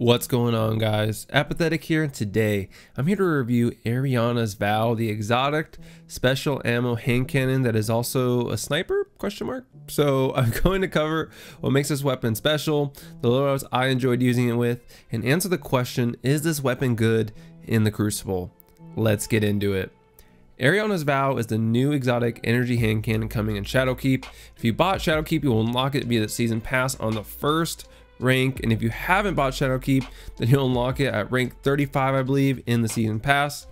What's going on guys? Apathetic here and today I'm here to review Ariana's Vow, the exotic special ammo hand cannon that is also a sniper question mark. So I'm going to cover what makes this weapon special, the loadouts I enjoyed using it with, and answer the question, is this weapon good in the Crucible? Let's get into it. Ariana's Vow is the new exotic energy hand cannon coming in Shadowkeep. If you bought Shadowkeep, you will unlock it via the season pass on the first rank. And if you haven't bought Shadowkeep, then you'll unlock it at rank 35, I believe, in the season pass.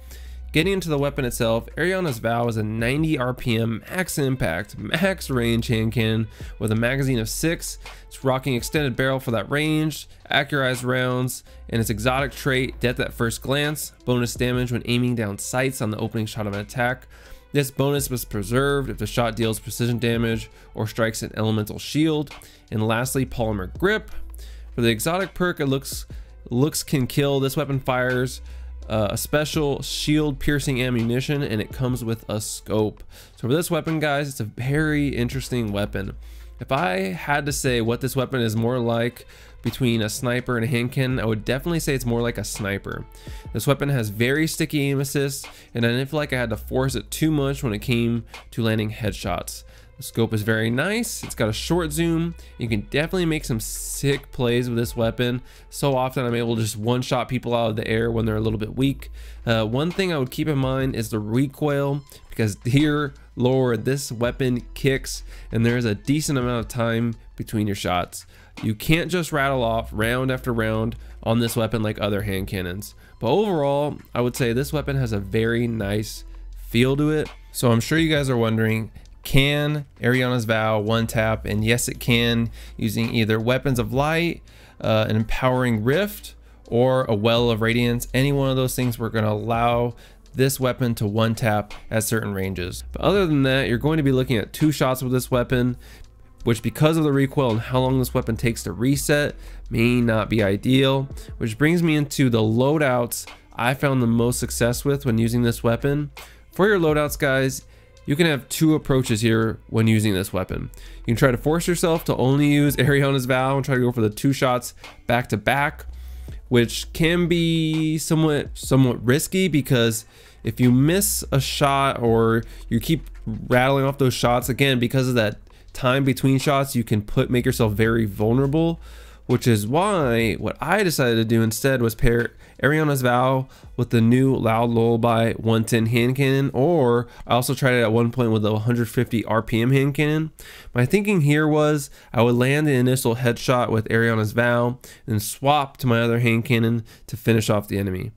Getting into the weapon itself, Ariana's Vow is a 90 RPM max impact, max range hand cannon with a magazine of 6. It's rocking extended barrel for that range, accurized rounds, and its exotic trait, Death at First Glance, bonus damage when aiming down sights on the opening shot of an attack. This bonus was preserved if the shot deals precision damage or strikes an elemental shield. And lastly, Polymer Grip. For the exotic perk, it looks looks can kill. This weapon fires uh, a special shield piercing ammunition and it comes with a scope. So for this weapon, guys, it's a very interesting weapon. If I had to say what this weapon is more like between a sniper and a handkin, I would definitely say it's more like a sniper. This weapon has very sticky aim assist, and I didn't feel like I had to force it too much when it came to landing headshots. The scope is very nice. It's got a short zoom. You can definitely make some sick plays with this weapon. So often I'm able to just one-shot people out of the air when they're a little bit weak. Uh, one thing I would keep in mind is the recoil because here, lord, this weapon kicks and there's a decent amount of time between your shots. You can't just rattle off round after round on this weapon like other hand cannons. But overall, I would say this weapon has a very nice feel to it. So I'm sure you guys are wondering, can Ariana's Vow one tap, and yes, it can using either Weapons of Light, uh, an Empowering Rift, or a Well of Radiance. Any one of those things we're going to allow this weapon to one tap at certain ranges. But other than that, you're going to be looking at two shots with this weapon, which because of the recoil and how long this weapon takes to reset may not be ideal, which brings me into the loadouts I found the most success with when using this weapon. For your loadouts, guys, you can have two approaches here when using this weapon. You can try to force yourself to only use Ariana's Vow and try to go for the two shots back to back, which can be somewhat somewhat risky because if you miss a shot or you keep rattling off those shots again because of that time between shots, you can put make yourself very vulnerable, which is why what I decided to do instead was pair Ariana's Vow with the new Loud Lullaby 110 hand cannon, or I also tried it at one point with a 150 RPM hand cannon. My thinking here was I would land the initial headshot with Ariana's Vow, then swap to my other hand cannon to finish off the enemy.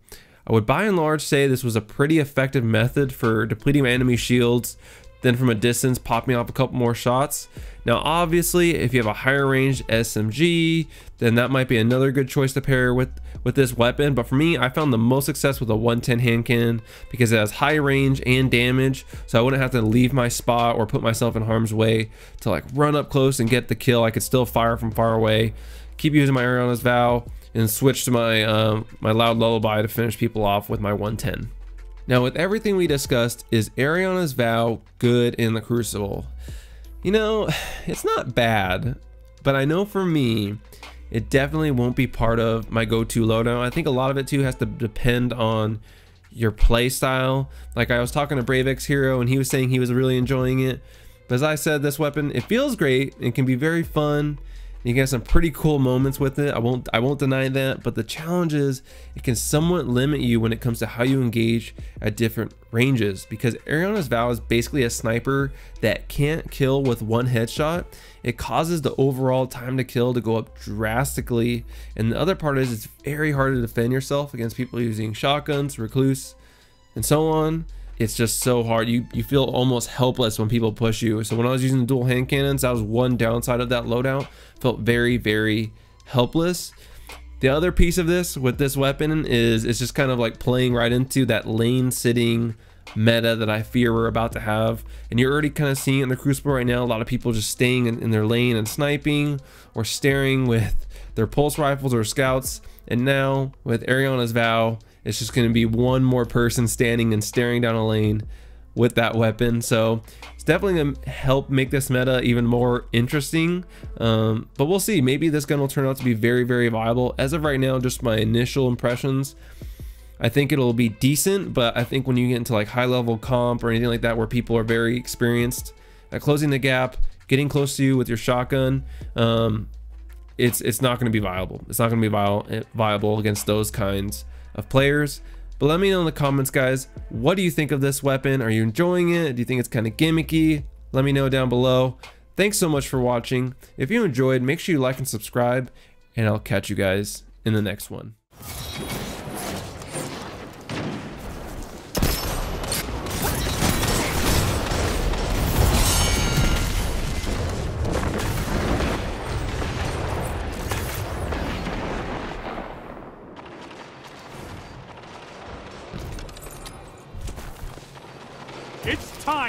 I would by and large say this was a pretty effective method for depleting my enemy shields then from a distance popping off a couple more shots. Now obviously if you have a higher range SMG then that might be another good choice to pair with with this weapon but for me I found the most success with a 110 hand cannon because it has high range and damage so I wouldn't have to leave my spot or put myself in harm's way to like run up close and get the kill. I could still fire from far away, keep using my Ariana's Vow and switch to my, uh, my Loud Lullaby to finish people off with my 110. Now with everything we discussed, is Ariana's vow good in the Crucible? You know, it's not bad, but I know for me, it definitely won't be part of my go-to lowdown. I think a lot of it too has to depend on your playstyle. Like I was talking to Bravex Hero and he was saying he was really enjoying it. But as I said, this weapon, it feels great and can be very fun you get some pretty cool moments with it. I won't I won't deny that, but the challenge is it can somewhat limit you when it comes to how you engage at different ranges because Ariana's Vow is basically a sniper that can't kill with one headshot. It causes the overall time to kill to go up drastically. And the other part is it's very hard to defend yourself against people using shotguns, recluse, and so on it's just so hard. You you feel almost helpless when people push you. So when I was using dual hand cannons, that was one downside of that loadout. Felt very, very helpless. The other piece of this with this weapon is it's just kind of like playing right into that lane sitting meta that I fear we're about to have. And you're already kind of seeing in the Crucible right now. A lot of people just staying in, in their lane and sniping or staring with their pulse rifles or scouts. And now with Ariana's Vow, it's just going to be one more person standing and staring down a lane with that weapon. So it's definitely going to help make this meta even more interesting. Um, but we'll see. Maybe this gun will turn out to be very, very viable. As of right now, just my initial impressions. I think it'll be decent, but I think when you get into like high level comp or anything like that where people are very experienced at closing the gap, getting close to you with your shotgun, um, it's it's not going to be viable. It's not going to be viable viable against those kinds of players. But let me know in the comments, guys, what do you think of this weapon? Are you enjoying it? Do you think it's kind of gimmicky? Let me know down below. Thanks so much for watching. If you enjoyed, make sure you like and subscribe, and I'll catch you guys in the next one.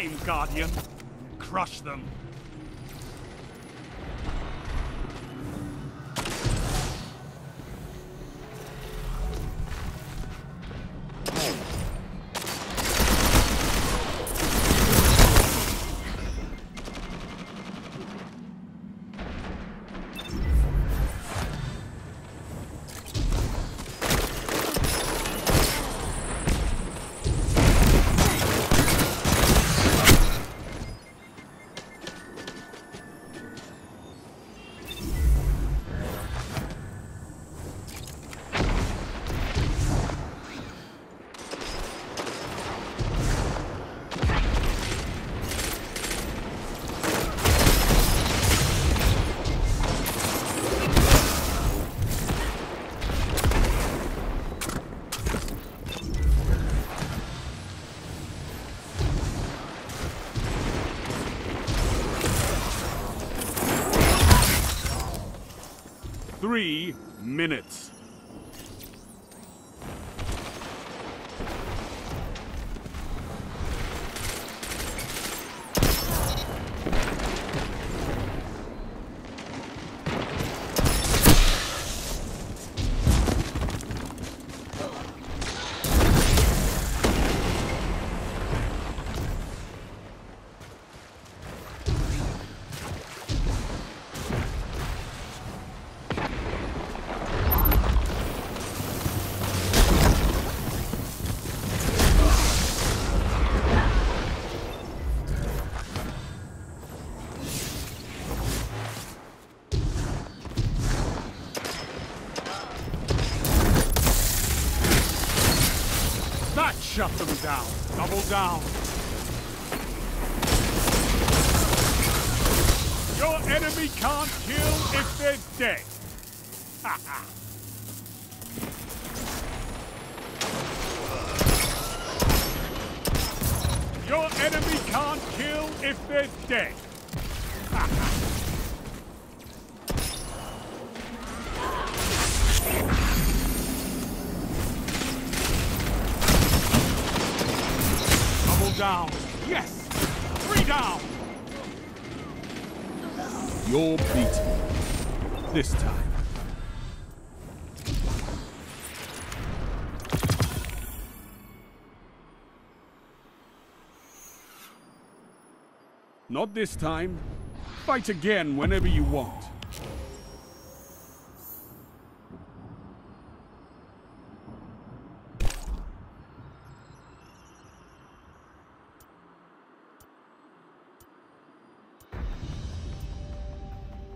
time, Guardian. Crush them. three minutes. down. Double down. Your enemy can't kill if they're dead. Your enemy can't kill if they're dead. down. Yes. Three down. You're beaten. This time. Not this time. Fight again whenever you want.